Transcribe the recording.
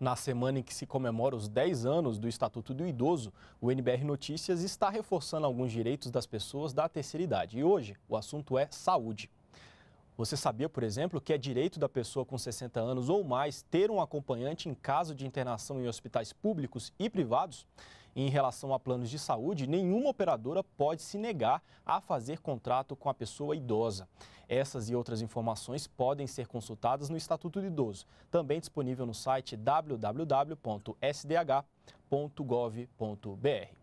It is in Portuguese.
Na semana em que se comemora os 10 anos do Estatuto do Idoso, o NBR Notícias está reforçando alguns direitos das pessoas da terceira idade. E hoje o assunto é saúde. Você sabia, por exemplo, que é direito da pessoa com 60 anos ou mais ter um acompanhante em caso de internação em hospitais públicos e privados? Em relação a planos de saúde, nenhuma operadora pode se negar a fazer contrato com a pessoa idosa. Essas e outras informações podem ser consultadas no Estatuto do Idoso, também disponível no site www.sdh.gov.br.